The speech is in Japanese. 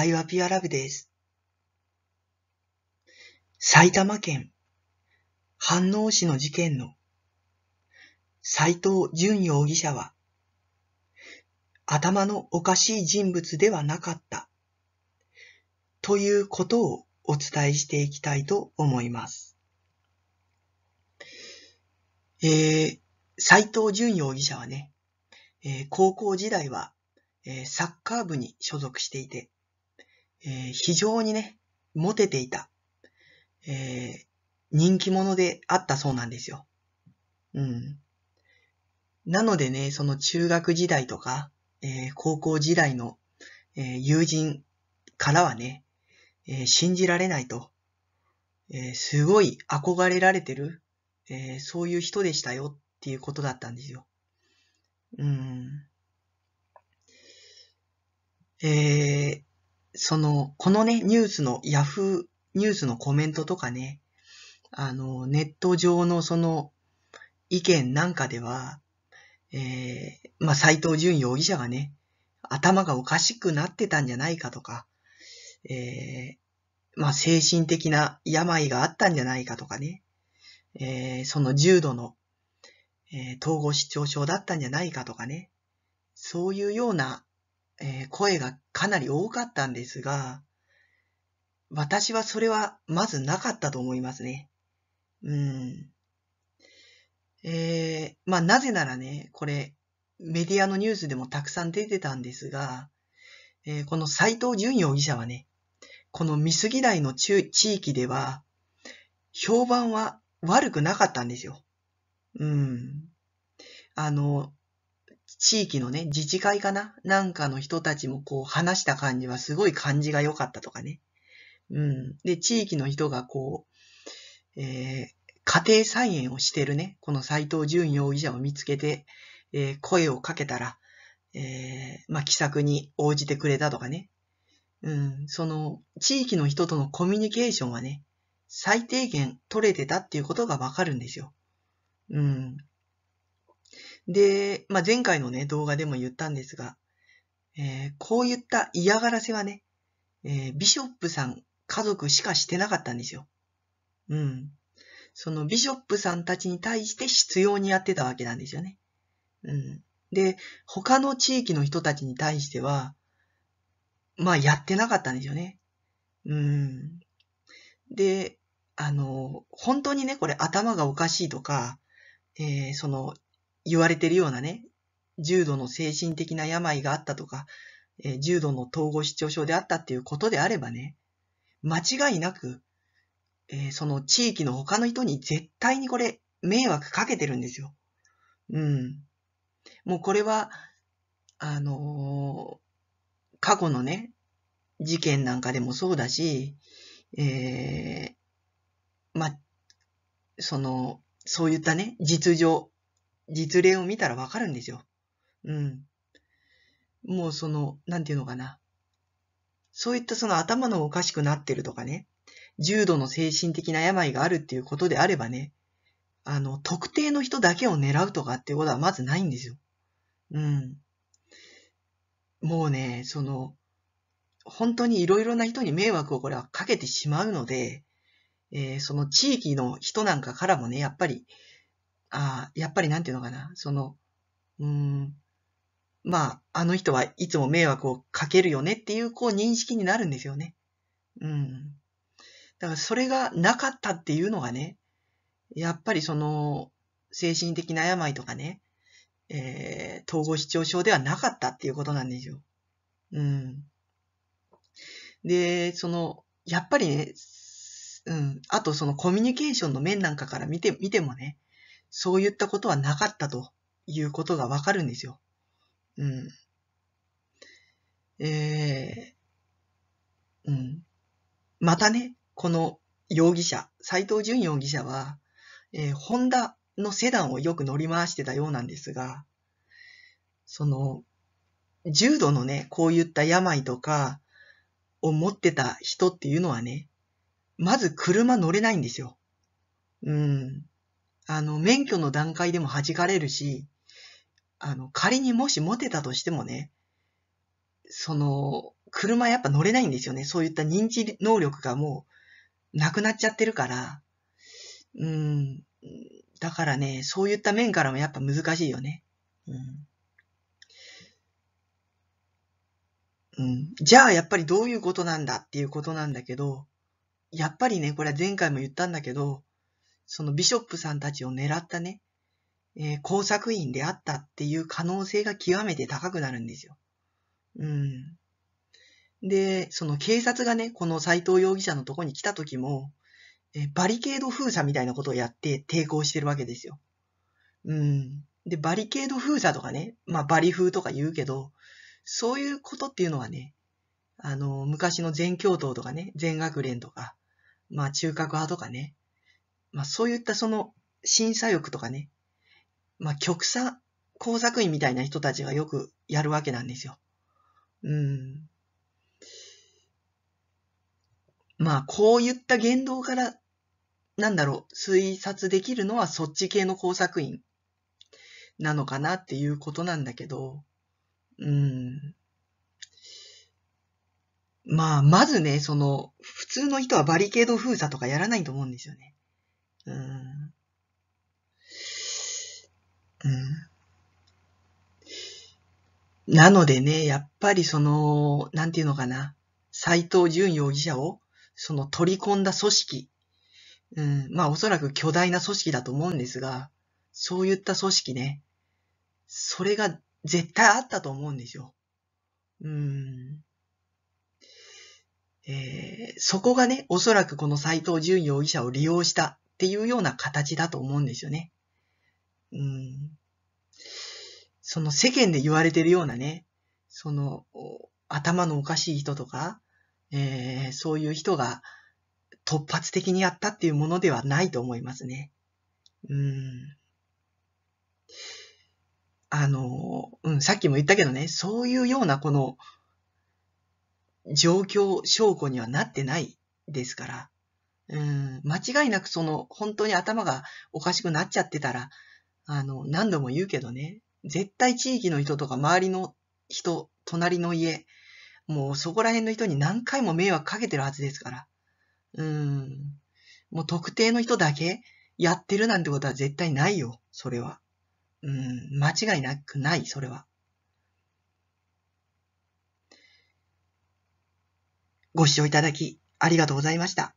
来はピュアラブです。埼玉県飯能市の事件の斎藤淳容疑者は頭のおかしい人物ではなかったということをお伝えしていきたいと思います。えー、斎藤淳容疑者はね、えー、高校時代は、えー、サッカー部に所属していて、えー、非常にね、モテていた、えー、人気者であったそうなんですよ。うん。なのでね、その中学時代とか、えー、高校時代の、え友人からはね、え信じられないと、えすごい憧れられてる、えそういう人でしたよっていうことだったんですよ。うん。えその、このね、ニュースの、ヤフーニュースのコメントとかね、あの、ネット上のその、意見なんかでは、えー、まあ、斎藤淳容疑者がね、頭がおかしくなってたんじゃないかとか、えー、まあ、精神的な病があったんじゃないかとかね、えー、その重度の、えー、統合失調症だったんじゃないかとかね、そういうようなえー、声がかなり多かったんですが、私はそれはまずなかったと思いますね。うん。えー、まあなぜならね、これメディアのニュースでもたくさん出てたんですが、えー、この斎藤淳容疑者はね、この見ぎ台の地域では、評判は悪くなかったんですよ。うん。あの、地域のね、自治会かななんかの人たちもこう話した感じはすごい感じが良かったとかね。うん。で、地域の人がこう、えー、家庭菜園をしてるね、この斎藤淳容疑者を見つけて、えー、声をかけたら、えー、まあ、気さくに応じてくれたとかね。うん、その、地域の人とのコミュニケーションはね、最低限取れてたっていうことがわかるんですよ。うん。で、まあ、前回のね、動画でも言ったんですが、えー、こういった嫌がらせはね、えー、ビショップさん家族しかしてなかったんですよ。うん。そのビショップさんたちに対して必要にやってたわけなんですよね。うん。で、他の地域の人たちに対しては、まあやってなかったんですよね。うん。で、あの、本当にね、これ頭がおかしいとか、えー、その言われてるようなね、重度の精神的な病があったとか、えー、重度の統合失調症であったっていうことであればね、間違いなく、えー、その地域の他の人に絶対にこれ迷惑かけてるんですよ。うん。もうこれは、あのー、過去のね、事件なんかでもそうだし、えー、ま、その、そういったね、実情、実例を見たらわかるんですよ。うん。もうその、なんていうのかな。そういったその頭のおかしくなってるとかね、重度の精神的な病があるっていうことであればね、あの、特定の人だけを狙うとかっていうことはまずないんですよ。うん。もうね、その、本当にいろいろな人に迷惑をこれはかけてしまうので、えー、その地域の人なんかからもね、やっぱり、あやっぱりなんていうのかな、その、うん、まあ、あの人はいつも迷惑をかけるよねっていう、こう認識になるんですよね。うん。だからそれがなかったっていうのがね、やっぱりその、精神的な病とかね、えー、統合失調症ではなかったっていうことなんですよ。うん。で、その、やっぱりね、うん、あとそのコミュニケーションの面なんかから見て、見てもね、そういったことはなかったということがわかるんですよ。うん。えー、うん。またね、この容疑者、斎藤淳容疑者は、えー、ホンダのセダンをよく乗り回してたようなんですが、その、重度のね、こういった病とかを持ってた人っていうのはね、まず車乗れないんですよ。うん。あの、免許の段階でも弾かれるし、あの、仮にもし持てたとしてもね、その、車やっぱ乗れないんですよね。そういった認知能力がもう、なくなっちゃってるから、うん、だからね、そういった面からもやっぱ難しいよね。うん。うん、じゃあやっぱりどういうことなんだっていうことなんだけど、やっぱりね、これは前回も言ったんだけど、そのビショップさんたちを狙ったね、えー、工作員であったっていう可能性が極めて高くなるんですよ。うん。で、その警察がね、この斎藤容疑者のとこに来た時も、えバリケード封鎖みたいなことをやって抵抗してるわけですよ。うん。で、バリケード封鎖とかね、まあバリ風とか言うけど、そういうことっていうのはね、あの、昔の全教頭とかね、全学連とか、まあ中核派とかね、まあそういったその審査欲とかね、まあ極左工作員みたいな人たちがよくやるわけなんですよ。うん。まあこういった言動から、なんだろう、推察できるのはそっち系の工作員なのかなっていうことなんだけど、うん。まあ、まずね、その、普通の人はバリケード封鎖とかやらないと思うんですよね。うん。うん。なのでね、やっぱりその、なんていうのかな、斎藤淳容疑者を、その取り込んだ組織、うん、まあおそらく巨大な組織だと思うんですが、そういった組織ね、それが絶対あったと思うんですよ。うん。えー、そこがね、おそらくこの斎藤淳容疑者を利用したっていうような形だと思うんですよね。うん。その世間で言われてるようなね、その頭のおかしい人とか、えー、そういう人が突発的にやったっていうものではないと思いますね。うん。あの、うん、さっきも言ったけどね、そういうようなこの状況証拠にはなってないですから、うん、間違いなくその、本当に頭がおかしくなっちゃってたら、あの、何度も言うけどね、絶対地域の人とか周りの人、隣の家、もうそこら辺の人に何回も迷惑かけてるはずですから。うん。もう特定の人だけやってるなんてことは絶対ないよ、それは。うん、間違いなくない、それは。ご視聴いただき、ありがとうございました。